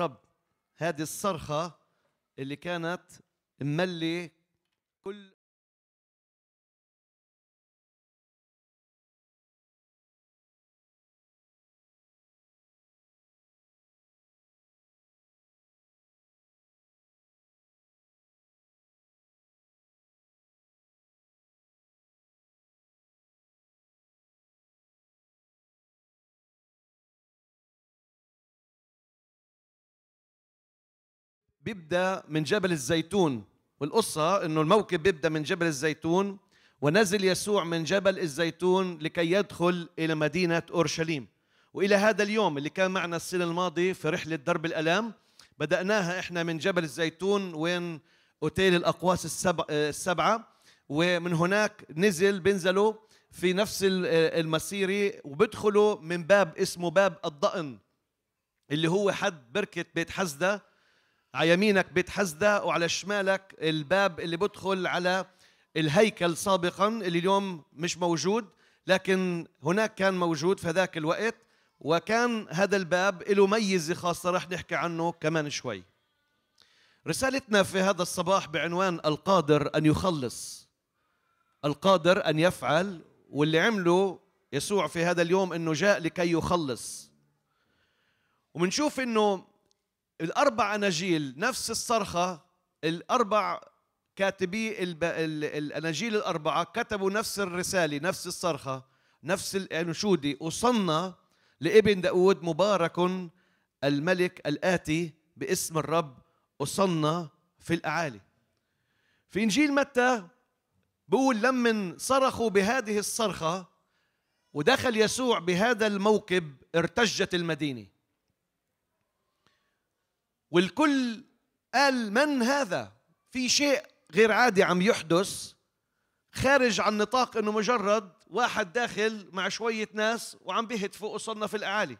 رب هذه الصرخة اللي كانت ملي كل بيبدا من جبل الزيتون والقصه انه الموكب بيبدا من جبل الزيتون ونزل يسوع من جبل الزيتون لكي يدخل الى مدينه اورشليم والى هذا اليوم اللي كان معنا السنه الماضيه في رحله درب الالام بداناها احنا من جبل الزيتون وين اوتيل الاقواس السبع السبعه ومن هناك نزل بنزلوا في نفس المسيره وبدخلوا من باب اسمه باب الضأن اللي هو حد بركه بيت حزده على يمينك بيت حزدة وعلى شمالك الباب اللي بدخل على الهيكل سابقا اللي اليوم مش موجود لكن هناك كان موجود في ذاك الوقت وكان هذا الباب له ميزة خاصة رح نحكي عنه كمان شوي رسالتنا في هذا الصباح بعنوان القادر أن يخلص القادر أن يفعل واللي عمله يسوع في هذا اليوم أنه جاء لكي يخلص ومنشوف أنه الاربع اناجيل نفس الصرخه الاربع كاتبي الب... ال... الاناجيل الاربعه كتبوا نفس الرساله نفس الصرخه نفس الانشوده وصلنا لابن داود مبارك الملك الاتي باسم الرب وصلنا في الاعالي في انجيل متى بقول لما صرخوا بهذه الصرخه ودخل يسوع بهذا الموكب ارتجت المدينه والكل قال من هذا في شيء غير عادي عم يحدث خارج عن نطاق انه مجرد واحد داخل مع شويه ناس وعم بيهتفوا وصلنا في الاعالي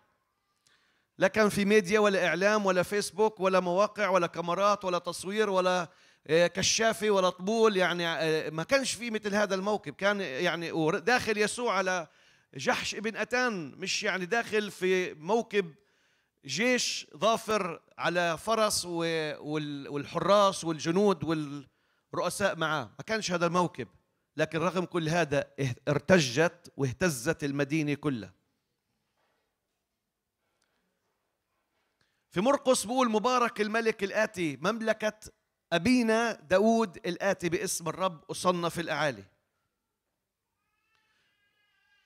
لا كان في ميديا ولا اعلام ولا فيسبوك ولا مواقع ولا كاميرات ولا تصوير ولا آه، كشافه ولا طبول يعني آه، ما كانش في مثل هذا الموكب كان يعني وداخل يسوع على جحش ابن اتان مش يعني داخل في موكب جيش ظافر على فرس والحراس والجنود والرؤساء معاه ما كانش هذا الموكب لكن رغم كل هذا ارتجت واهتزت المدينة كلها في مرقس بقول مبارك الملك الآتي مملكة أبينا داود الآتي باسم الرب أصنف الأعالي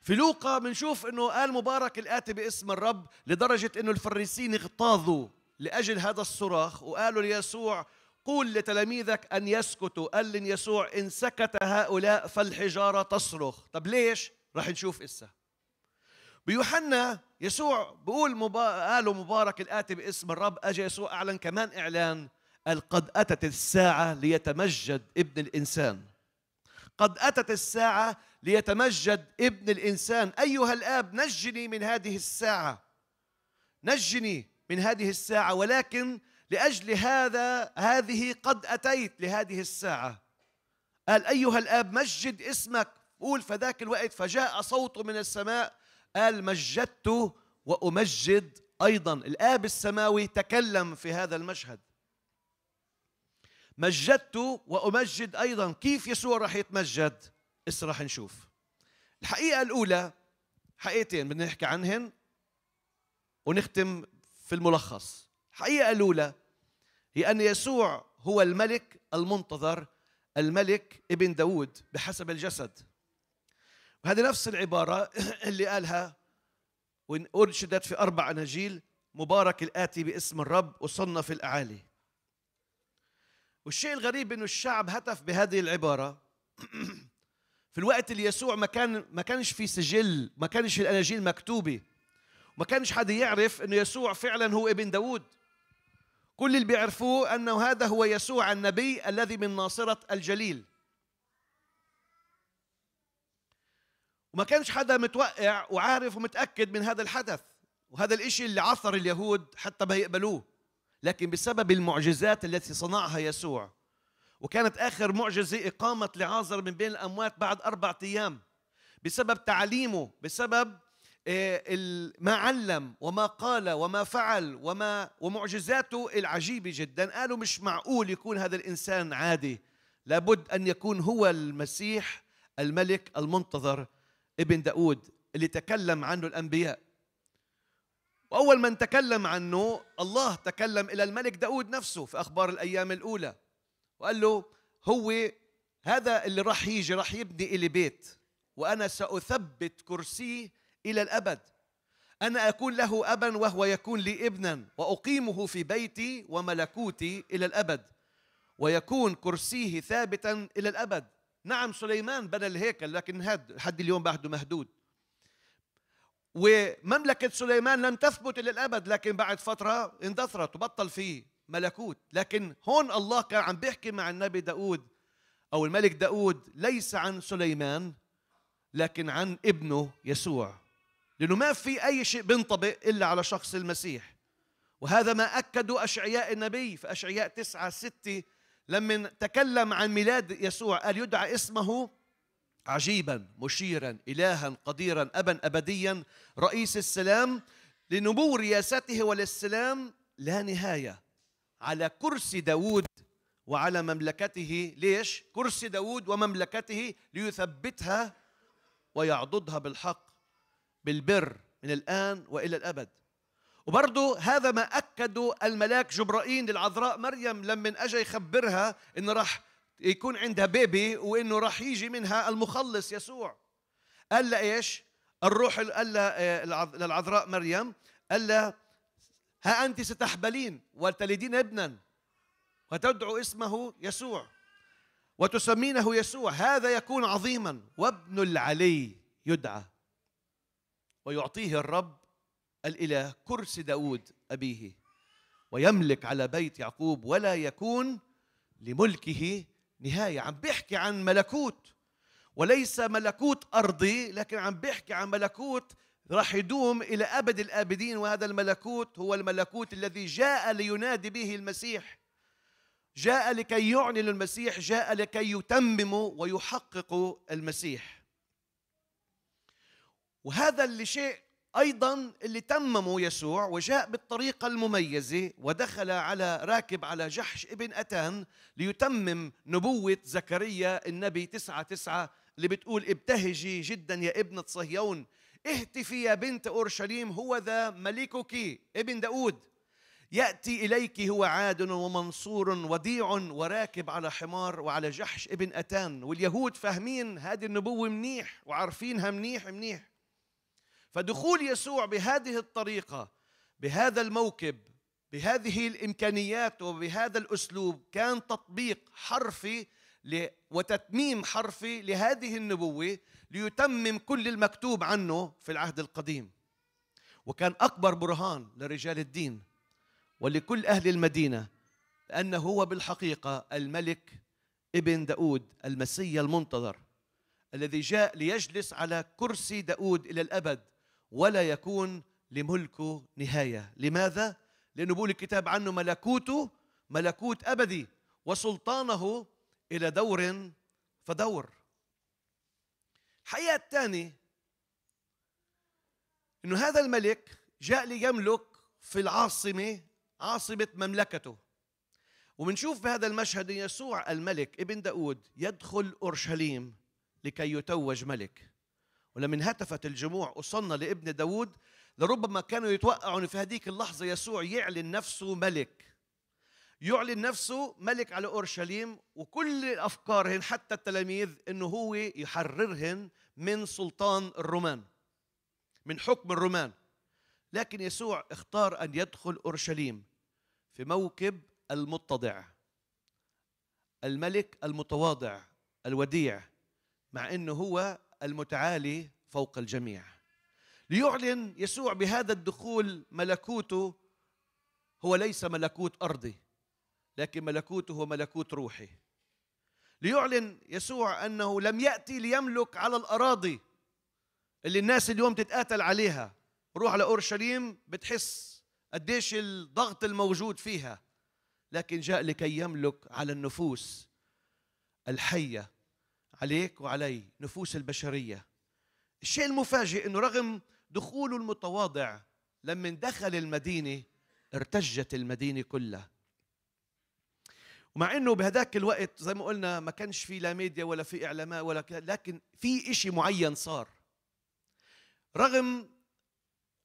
في لوقا بنشوف انه قال مبارك الآتي باسم الرب لدرجة انه الفريسين اغتاظوا لأجل هذا الصراخ وقالوا ليسوع قول لتلاميذك أن يسكتوا قال لن يسوع إن سكت هؤلاء فالحجارة تصرخ طب ليش؟ رح نشوف إسا بيوحنا يسوع بيقول مبا... قالوا مبارك الآتي باسم الرب اجى يسوع أعلن كمان إعلان قال قد أتت الساعة ليتمجد ابن الإنسان قد أتت الساعة ليتمجد ابن الإنسان أيها الآب نجني من هذه الساعة نجني من هذه الساعة ولكن لأجل هذا هذه قد أتيت لهذه الساعة قال أيها الآب مجد اسمك قول فذاك الوقت فجاء صوت من السماء قال مجدت وأمجد أيضا الآب السماوي تكلم في هذا المشهد مجدت وأمجد أيضا كيف يسوع راح يتمجد إسا راح نشوف الحقيقة الأولى حقيقتين بدنا نحكي عنهن ونختم في الملخص الحقيقة الأولى هي أن يسوع هو الملك المنتظر الملك ابن داود بحسب الجسد وهذه نفس العبارة اللي قالها وأرشدت في أربع أناجيل مبارك الآتي باسم الرب وصنف الأعالي والشيء الغريب انه الشعب هتف بهذه العباره في الوقت اللي يسوع ما كان ما كانش في سجل ما كانش الاناجيل مكتوبه ما كانش حد يعرف انه يسوع فعلا هو ابن داوود كل اللي بيعرفوه انه هذا هو يسوع النبي الذي من ناصره الجليل وما كانش حدا متوقع وعارف ومتاكد من هذا الحدث وهذا الاشي اللي عثر اليهود حتى ما يقبلوه لكن بسبب المعجزات التي صنعها يسوع وكانت آخر معجزة إقامة لعازر من بين الأموات بعد أربعة أيام بسبب تعليمه بسبب آه، ما علم وما قال وما فعل وما ومعجزاته العجيبة جدا قالوا مش معقول يكون هذا الإنسان عادي لابد أن يكون هو المسيح الملك المنتظر ابن داود اللي تكلم عنه الأنبياء وأول من تكلم عنه الله تكلم إلى الملك داود نفسه في أخبار الأيام الأولى وقال له هو هذا اللي راح يجي راح يبني إلي بيت وأنا سأثبت كرسيه إلى الأبد أنا أكون له أبا وهو يكون لي ابنا وأقيمه في بيتي وملكوتي إلى الأبد ويكون كرسيه ثابتا إلى الأبد نعم سليمان بنى الهيكل لكن هاد لحد اليوم بعده مهدود ومملكة سليمان لم تثبت إلى الأبد لكن بعد فترة اندثرت وبطل في ملكوت لكن هون الله كان عم بيحكي مع النبي داود أو الملك داود ليس عن سليمان لكن عن ابنه يسوع لأنه ما في أي شيء بينطبق إلا على شخص المسيح وهذا ما أكده أشعياء النبي في أشعياء تسعة ستة لما تكلم عن ميلاد يسوع قال يدعى اسمه عجيبا مشيرا إلها قديرا أبا أبديا رئيس السلام لنمو رياسته وللسلام لا نهاية على كرسي داود وعلى مملكته ليش؟ كرسي داود ومملكته ليثبتها ويعضدها بالحق بالبر من الآن وإلى الأبد وبرضه هذا ما أكده الملاك جبرائيل للعذراء مريم لما أجى يخبرها إن راح يكون عندها بيبي وانه راح يجي منها المخلص يسوع قال لها ايش الروح قال لها آه، للعذراء مريم قال لها ها انت ستحبلين وتلدين ابنا وتدعو اسمه يسوع وتسمينه يسوع هذا يكون عظيما وابن العلي يدعى ويعطيه الرب الاله كرسي داود ابيه ويملك على بيت يعقوب ولا يكون لملكه نهاية عم بيحكي عن ملكوت وليس ملكوت أرضي لكن عم بيحكي عن ملكوت راح يدوم إلى أبد الآبدين وهذا الملكوت هو الملكوت الذي جاء لينادي به المسيح جاء لكي يعني المسيح جاء لكي يتمم ويحقق المسيح وهذا اللي شيء ايضا اللي تمموا يسوع وجاء بالطريقه المميزه ودخل على راكب على جحش ابن اتان ليتمم نبوه زكريا النبي تسعة تسعة اللي بتقول ابتهجي جدا يا ابنة صهيون اهتفي يا بنت اورشليم هو ذا ملكك ابن داود ياتي اليك هو عاد ومنصور وديع وراكب على حمار وعلى جحش ابن اتان واليهود فاهمين هذه النبوه منيح وعارفينها منيح منيح فدخول يسوع بهذه الطريقه بهذا الموكب بهذه الامكانيات وبهذا الاسلوب كان تطبيق حرفي وتتميم حرفي لهذه النبوه ليتمم كل المكتوب عنه في العهد القديم وكان اكبر برهان لرجال الدين ولكل اهل المدينه لانه هو بالحقيقه الملك ابن داود المسيا المنتظر الذي جاء ليجلس على كرسي داود الى الابد ولا يكون لملكه نهاية لماذا؟ لأنه بيقول الكتاب عنه ملكوته ملكوت أبدي وسلطانه إلى دور فدور الحقيقة الثانية أنه هذا الملك جاء ليملك في العاصمة عاصمة مملكته ومنشوف بهذا المشهد يسوع الملك ابن داود يدخل أورشليم لكي يتوج ملك ولما هتفت الجموع وصلنا لابن داود لربما كانوا يتوقعوا أن في هذيك اللحظة يسوع يعلن نفسه ملك يعلن نفسه ملك على اورشليم وكل افكارهن حتى التلاميذ انه هو يحررهن من سلطان الرومان من حكم الرومان لكن يسوع اختار ان يدخل اورشليم في موكب المتضع الملك المتواضع الوديع مع انه هو المتعالي فوق الجميع ليعلن يسوع بهذا الدخول ملكوته هو ليس ملكوت ارضي لكن ملكوته هو ملكوت روحي ليعلن يسوع انه لم ياتي ليملك على الاراضي اللي الناس اليوم تتقاتل عليها روح على اورشليم بتحس قديش الضغط الموجود فيها لكن جاء لكي يملك على النفوس الحيه عليك وعلي نفوس البشرية الشيء المفاجئ أنه رغم دخوله المتواضع لما دخل المدينة ارتجت المدينة كلها ومع انه بهذاك الوقت زي ما قلنا ما كانش في لا ميديا ولا في اعلام ولا كده لكن في إشي معين صار رغم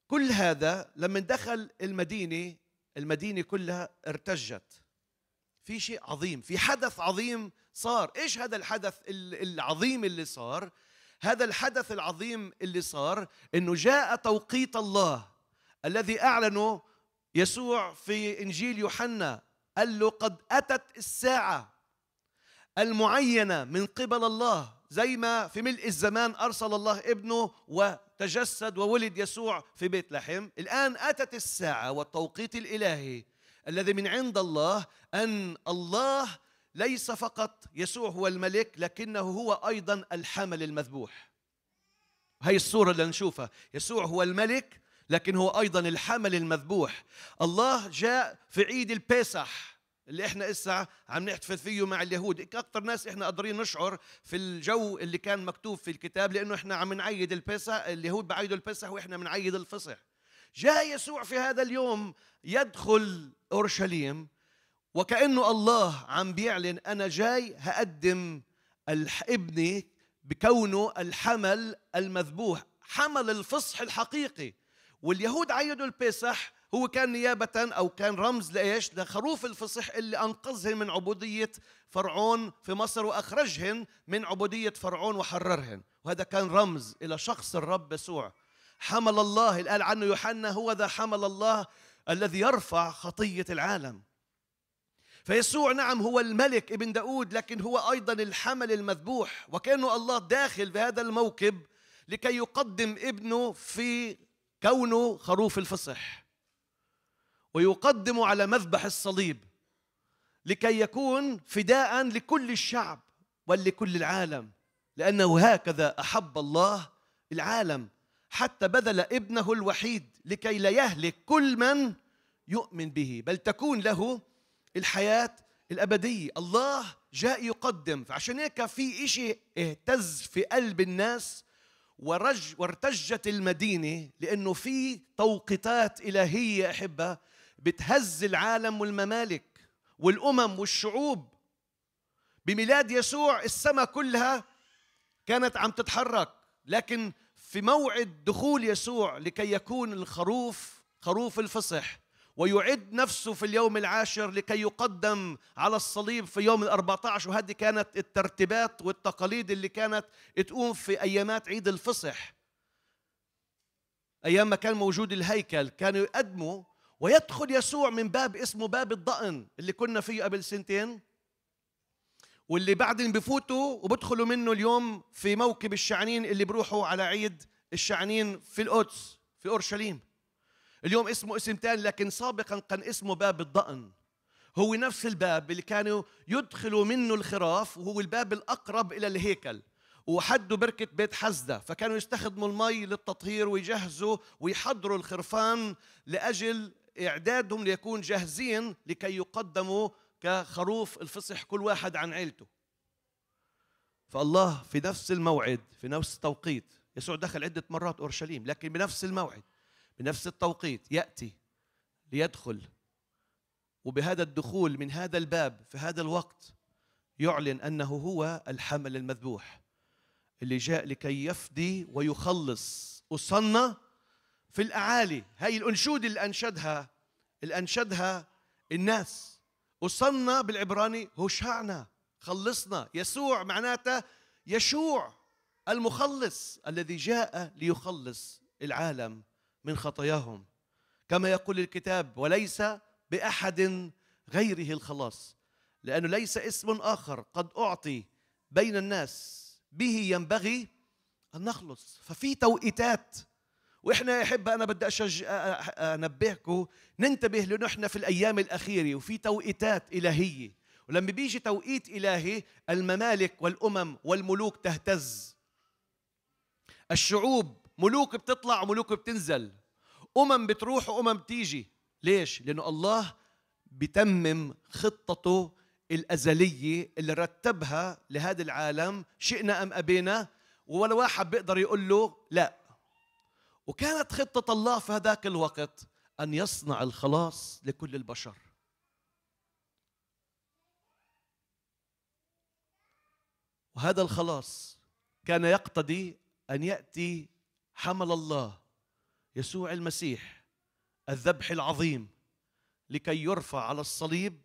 كل هذا لما دخل المدينه المدينه كلها ارتجت في شيء عظيم في حدث عظيم صار ايش هذا الحدث العظيم اللي صار هذا الحدث العظيم اللي صار انه جاء توقيت الله الذي اعلنه يسوع في انجيل يوحنا قال له قد اتت الساعه المعينه من قبل الله زي ما في ملء الزمان ارسل الله ابنه وتجسد وولد يسوع في بيت لحم الان اتت الساعه والتوقيت الالهي الذي من عند الله ان الله ليس فقط يسوع هو الملك لكنه هو أيضا الحمل المذبوح هاي الصورة اللي نشوفها يسوع هو الملك لكن هو أيضا الحمل المذبوح الله جاء في عيد البيسح اللي احنا اسا عم نحتفل فيه مع اليهود اكثر ناس احنا قادرين نشعر في الجو اللي كان مكتوب في الكتاب لانه احنا عم نعيد البيسح اليهود بعيدوا البيسح واحنا بنعيد الفصح جاء يسوع في هذا اليوم يدخل اورشليم وكأنه الله عم بيعلن أنا جاي هقدم ابني بكونه الحمل المذبوح حمل الفصح الحقيقي واليهود عيدوا البسح هو كان نيابة أو كان رمز لإيش؟ لخروف الفصح اللي أنقذهم من عبودية فرعون في مصر وأخرجهن من عبودية فرعون وحررهن وهذا كان رمز إلى شخص الرب يسوع حمل الله الآن قال عنه يوحنا هو ذا حمل الله الذي يرفع خطية العالم فيسوع نعم هو الملك ابن داود لكن هو أيضا الحمل المذبوح وكأنه الله داخل بهذا الموكب لكي يقدم ابنه في كونه خروف الفصح ويقدم على مذبح الصليب لكي يكون فداء لكل الشعب ولكل العالم لأنه هكذا أحب الله العالم حتى بذل ابنه الوحيد لكي لا يهلك كل من يؤمن به بل تكون له الحياة الأبدية الله جاء يقدم فعشان هيك في إشي اهتز في قلب الناس ورج وارتجت المدينة لأنه في توقيتات إلهية أحبة بتهز العالم والممالك والأمم والشعوب بميلاد يسوع السماء كلها كانت عم تتحرك لكن في موعد دخول يسوع لكي يكون الخروف خروف الفصح ويعد نفسه في اليوم العاشر لكي يقدم على الصليب في يوم الأربعة عشر وهذه كانت الترتيبات والتقاليد اللي كانت تقوم في أيامات عيد الفصح أيام ما كان موجود الهيكل كانوا يقدموا ويدخل يسوع من باب اسمه باب الضأن اللي كنا فيه قبل سنتين واللي بعدين بفوتوا وبدخلوا منه اليوم في موكب الشعنين اللي بروحوا على عيد الشعنين في القدس في اورشليم اليوم اسمه اسم ثاني لكن سابقا كان اسمه باب الضأن هو نفس الباب اللي كانوا يدخلوا منه الخراف وهو الباب الأقرب إلى الهيكل وحدوا بركة بيت حزدة فكانوا يستخدموا المي للتطهير ويجهزوا ويحضروا الخرفان لأجل إعدادهم ليكون جاهزين لكي يقدموا كخروف الفصح كل واحد عن عيلته فالله في نفس الموعد في نفس التوقيت يسوع دخل عدة مرات أورشليم لكن بنفس الموعد بنفس التوقيت يأتي ليدخل وبهذا الدخول من هذا الباب في هذا الوقت يعلن أنه هو الحمل المذبوح اللي جاء لكي يفدي ويخلص وصلنا في الأعالي هاي الأنشود اللي أنشدها اللي أنشدها الناس وصلنا بالعبراني هشعنا خلصنا يسوع معناته يشوع المخلص الذي جاء ليخلص العالم من خطاياهم كما يقول الكتاب وليس باحد غيره الخلاص لانه ليس اسم اخر قد اعطي بين الناس به ينبغي ان نخلص ففي توقيتات واحنا يا احبه انا بدي اشجع انبهكم ننتبه لانه احنا في الايام الاخيره وفي توقيتات الهيه ولما بيجي توقيت الهي الممالك والامم والملوك تهتز الشعوب ملوك بتطلع وملوك بتنزل أمم بتروح وأمم بتيجي ليش؟ لأنه الله بتمم خطته الأزلية اللي رتبها لهذا العالم شئنا أم أبينا ولا واحد بيقدر يقول له لا وكانت خطة الله في هذاك الوقت أن يصنع الخلاص لكل البشر وهذا الخلاص كان يقتضي أن يأتي حمل الله يسوع المسيح الذبح العظيم لكي يرفع على الصليب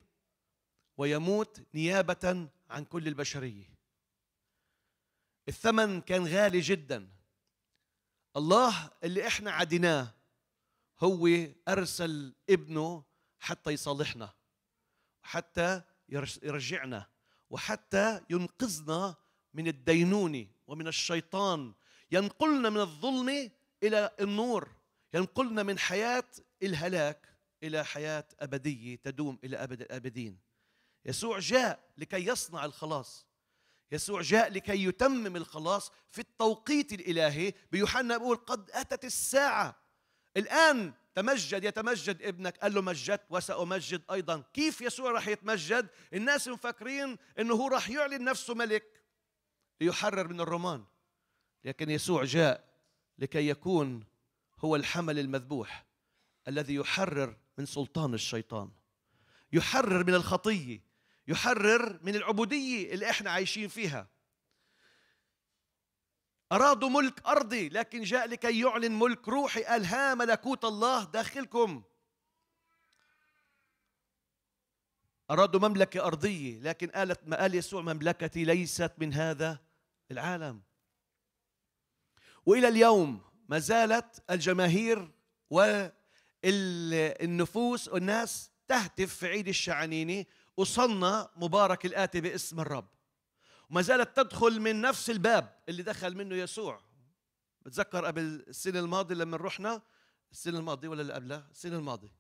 ويموت نيابة عن كل البشرية. الثمن كان غالي جدا. الله اللي احنا عديناه هو ارسل ابنه حتى يصالحنا حتى يرجعنا وحتى ينقذنا من الدينونة ومن الشيطان ينقلنا من الظلمة إلى النور ينقلنا من حياة الهلاك إلى حياة أبدية تدوم إلى أبد الآبدين يسوع جاء لكي يصنع الخلاص يسوع جاء لكي يتمم الخلاص في التوقيت الإلهي بيوحنا بيقول قد أتت الساعة الآن تمجد يتمجد ابنك قال له مجدت وسأمجد أيضا كيف يسوع راح يتمجد الناس مفكرين أنه هو راح يعلن نفسه ملك ليحرر من الرومان لكن يسوع جاء لكي يكون هو الحمل المذبوح الذي يحرر من سلطان الشيطان يحرر من الخطيه يحرر من العبوديه اللي احنا عايشين فيها أرادوا ملك أرضي لكن جاء لكي يعلن ملك روحي قال ها ملكوت الله داخلكم أرادوا مملكة أرضية لكن قالت ما قال يسوع مملكتي ليست من هذا العالم والى اليوم ما زالت الجماهير والنفوس والناس تهتف في عيد الشعانيني وصلنا مبارك الآتي باسم الرب وما زالت تدخل من نفس الباب اللي دخل منه يسوع بتذكر قبل السنة الماضية لما رحنا السنة الماضية ولا اللي قبلها السنة الماضية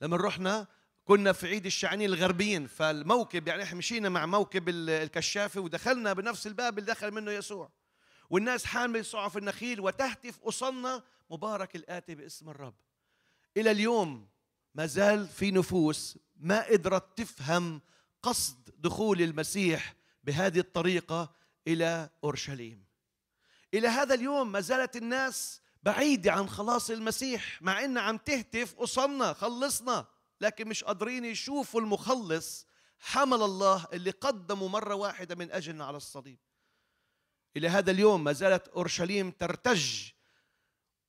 لما رحنا كنا في عيد الشعاني الغربيين فالموكب يعني احنا مشينا مع موكب الكشافة ودخلنا بنفس الباب اللي دخل منه يسوع والناس حامل صعف النخيل وتهتف أصنا مبارك الآتي باسم الرب إلى اليوم ما زال في نفوس ما قدرت تفهم قصد دخول المسيح بهذه الطريقة إلى أورشليم إلى هذا اليوم ما زالت الناس بعيدة عن خلاص المسيح مع إن عم تهتف أصلنا خلصنا لكن مش قادرين يشوفوا المخلص حمل الله اللي قدمه مرة واحدة من أجلنا على الصليب إلى هذا اليوم ما زالت أورشليم ترتج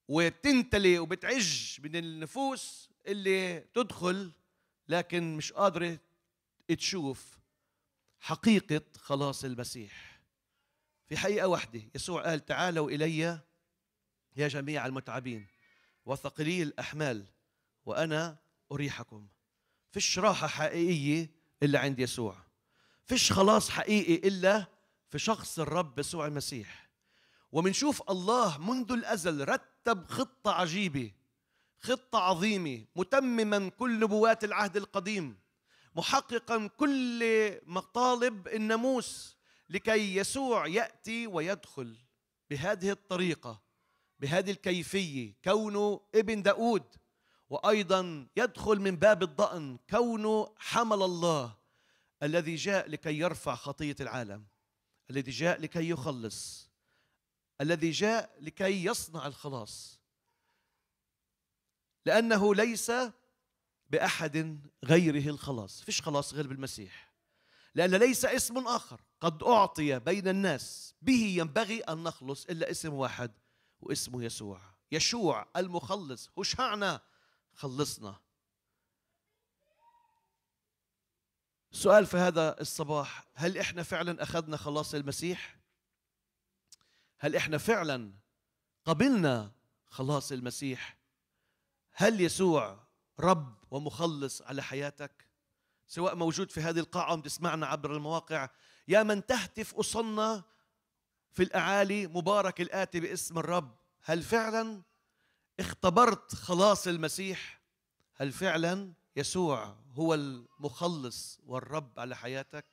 وبتنتلي وبتعج من النفوس اللي تدخل لكن مش قادرة تشوف حقيقة خلاص المسيح في حقيقة واحدة يسوع قال تعالوا إلي يا جميع المتعبين وثقلي الأحمال وأنا أريحكم فيش راحة حقيقية إلا عند يسوع فيش خلاص حقيقي إلا في شخص الرب يسوع المسيح ومنشوف الله منذ الأزل رتب خطة عجيبة خطة عظيمة متمما كل نبوات العهد القديم محققا كل مطالب الناموس لكي يسوع يأتي ويدخل بهذه الطريقة بهذه الكيفية كونه ابن داود وأيضا يدخل من باب الضأن كونه حمل الله الذي جاء لكي يرفع خطية العالم الذي جاء لكي يخلص الذي جاء لكي يصنع الخلاص لأنه ليس بأحد غيره الخلاص فيش خلاص غير بالمسيح لأن ليس اسم آخر قد أعطي بين الناس به ينبغي أن نخلص إلا اسم واحد واسمه يسوع يشوع المخلص هشعنا خلصنا سؤال في هذا الصباح هل احنا فعلا اخذنا خلاص المسيح؟ هل احنا فعلا قبلنا خلاص المسيح؟ هل يسوع رب ومخلص على حياتك؟ سواء موجود في هذه القاعة تسمعنا عبر المواقع يا من تهتف أصلنا في الأعالي مبارك الآتي باسم الرب هل فعلا اختبرت خلاص المسيح؟ هل فعلا يسوع هو المخلص والرب على حياتك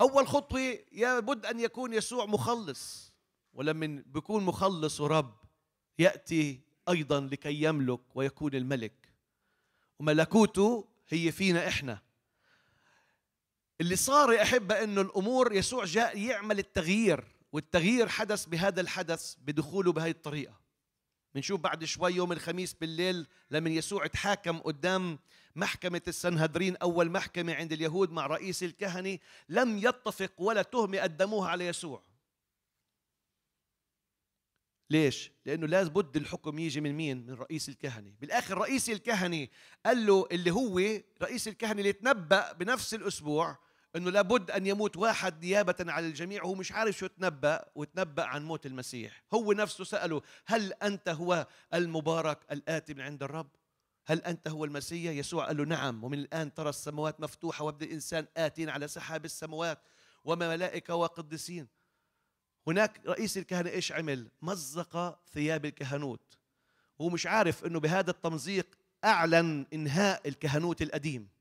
اول خطوه لابد ان يكون يسوع مخلص ولما بيكون مخلص ورب ياتي ايضا لكي يملك ويكون الملك وملكوته هي فينا احنا اللي صار يا احبه انه الامور يسوع جاء يعمل التغيير والتغيير حدث بهذا الحدث بدخوله بهذه الطريقه بنشوف بعد شوي يوم الخميس بالليل لما يسوع تحاكم قدام محكمة السنهدرين أول محكمة عند اليهود مع رئيس الكهنة لم يتفق ولا تهمة قدموها على يسوع ليش؟ لأنه لازم بد الحكم يجي من مين؟ من رئيس الكهنة بالآخر رئيس الكهنة قال له اللي هو رئيس الكهنة اللي تنبأ بنفس الأسبوع انه لابد ان يموت واحد نيابه عن الجميع وهو مش عارف شو تنبا وتنبا عن موت المسيح هو نفسه ساله هل انت هو المبارك الاتي من عند الرب هل انت هو المسيح يسوع قال له نعم ومن الان ترى السماوات مفتوحه وابن الانسان اتين على سحاب السماوات وملائكه وقدسين هناك رئيس الكهنه ايش عمل مزق ثياب الكهنوت هو مش عارف انه بهذا التمزيق اعلن انهاء الكهنوت القديم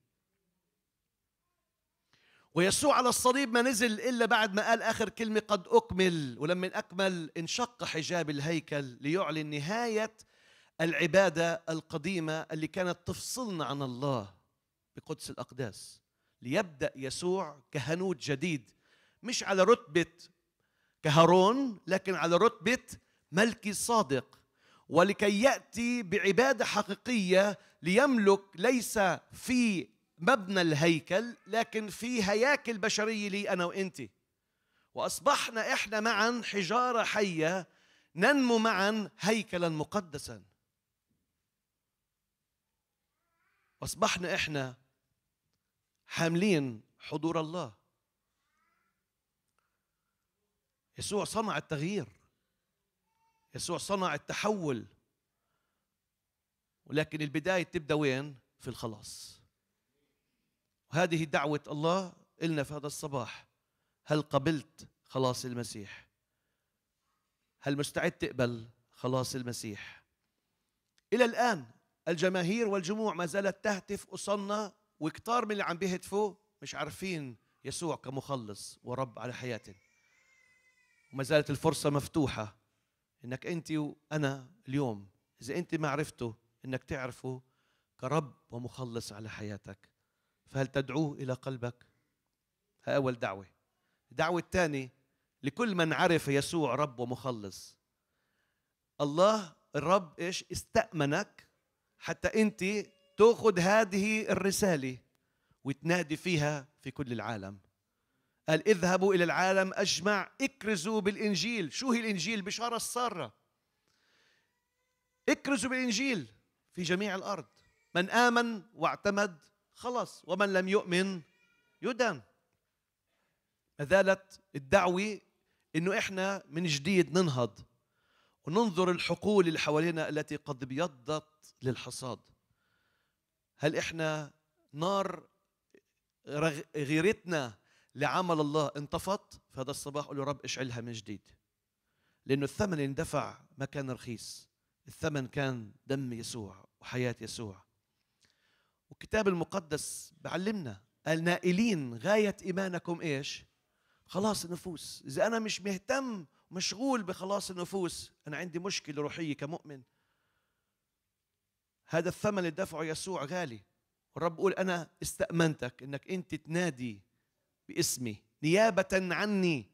ويسوع على الصليب ما نزل إلا بعد ما قال آخر كلمة قد أكمل ولما أكمل انشق حجاب الهيكل ليعلن نهاية العبادة القديمة اللي كانت تفصلنا عن الله بقدس الأقداس ليبدأ يسوع كهنوت جديد مش على رتبة كهارون لكن على رتبة ملكي صادق ولكي يأتي بعبادة حقيقية ليملك ليس في مبنى الهيكل لكن في هياكل بشرية لي أنا وإنت وأصبحنا إحنا معا حجارة حية ننمو معا هيكلا مقدسا أصبحنا إحنا حاملين حضور الله يسوع صنع التغيير يسوع صنع التحول ولكن البداية تبدأ وين؟ في الخلاص هذه دعوة الله إلنا في هذا الصباح هل قبلت خلاص المسيح هل مستعد تقبل خلاص المسيح إلى الآن الجماهير والجموع ما زالت تهتف أصلنا وكتار من اللي عم بيهتفوا مش عارفين يسوع كمخلص ورب على حياتهم وما زالت الفرصة مفتوحة انك انت وانا اليوم اذا انت ما عرفته انك تعرفه كرب ومخلص على حياتك فهل تدعوه إلى قلبك؟ ها أول دعوة الدعوة الثانية لكل من عرف يسوع رب ومخلص الله الرب إيش استأمنك حتى أنت تأخذ هذه الرسالة وتنادي فيها في كل العالم قال اذهبوا إلى العالم أجمع اكرزوا بالإنجيل شو هي الإنجيل بشارة السارة اكرزوا بالإنجيل في جميع الأرض من آمن واعتمد خلاص ومن لم يؤمن يدان ما الدعوة إنه إحنا من جديد ننهض وننظر الحقول اللي حوالينا التي قد بيضت للحصاد هل إحنا نار غيرتنا لعمل الله انطفت فهذا الصباح قول له رب اشعلها من جديد لأنه الثمن اللي اندفع ما كان رخيص الثمن كان دم يسوع وحياة يسوع والكتاب المقدس بعلمنا قال نائلين غاية إيمانكم إيش؟ خلاص النفوس إذا أنا مش مهتم مشغول بخلاص النفوس أنا عندي مشكلة روحية كمؤمن هذا الثمن اللي دفعه يسوع غالي والرب بيقول أنا استأمنتك إنك أنت تنادي باسمي نيابة عني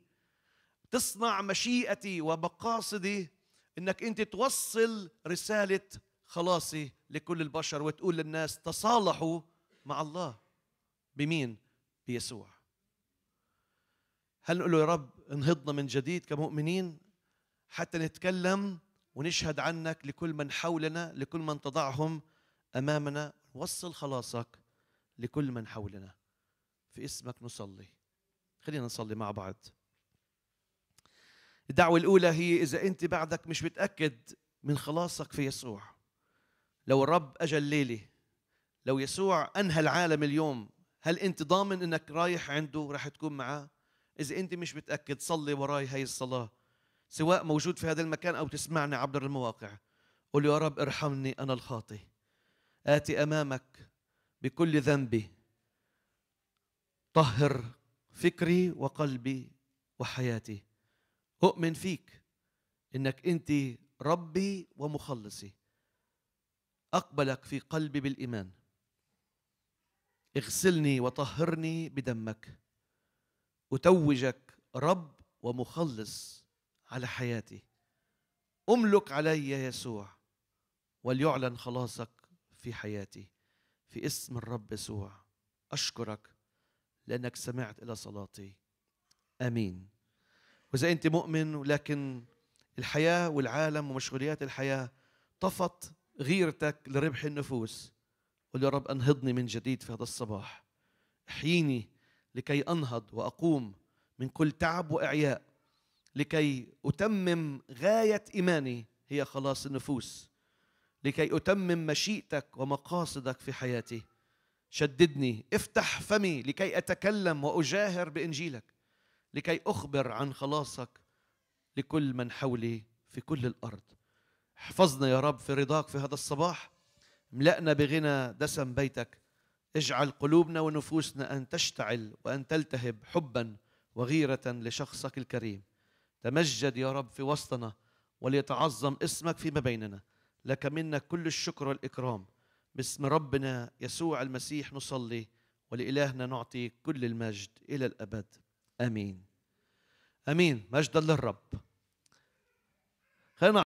تصنع مشيئتي ومقاصدي إنك أنت توصل رسالة خلاصي لكل البشر وتقول للناس تصالحوا مع الله بمين؟ بيسوع هل نقول له يا رب انهضنا من جديد كمؤمنين حتى نتكلم ونشهد عنك لكل من حولنا لكل من تضعهم امامنا وصل خلاصك لكل من حولنا في اسمك نصلي خلينا نصلي مع بعض الدعوة الأولى هي إذا أنت بعدك مش متأكد من خلاصك في يسوع لو الرب اجى الليله لو يسوع انهى العالم اليوم هل انت ضامن انك رايح عنده راح تكون معاه اذا انت مش متاكد صلي وراي هاي الصلاه سواء موجود في هذا المكان او تسمعني عبر المواقع قل يا رب ارحمني انا الخاطئ اتي امامك بكل ذنبي طهر فكري وقلبي وحياتي اؤمن فيك انك انت ربي ومخلصي أقبلك في قلبي بالإيمان اغسلني وطهرني بدمك أتوجك رب ومخلص على حياتي أملك علي يسوع وليعلن خلاصك في حياتي في اسم الرب يسوع أشكرك لأنك سمعت إلى صلاتي آمين وإذا أنت مؤمن ولكن الحياة والعالم ومشغوليات الحياة طفت غيرتك لربح النفوس قل يا رب أنهضني من جديد في هذا الصباح احييني لكي أنهض وأقوم من كل تعب وإعياء لكي أتمم غاية إيماني هي خلاص النفوس لكي أتمم مشيئتك ومقاصدك في حياتي شددني افتح فمي لكي أتكلم وأجاهر بإنجيلك لكي أخبر عن خلاصك لكل من حولي في كل الأرض احفظنا يا رب في رضاك في هذا الصباح ملأنا بغنى دسم بيتك اجعل قلوبنا ونفوسنا أن تشتعل وأن تلتهب حبا وغيرة لشخصك الكريم تمجد يا رب في وسطنا وليتعظم اسمك فيما بيننا لك منا كل الشكر والإكرام باسم ربنا يسوع المسيح نصلي ولإلهنا نعطي كل المجد إلى الأبد آمين آمين مجدا للرب خلينا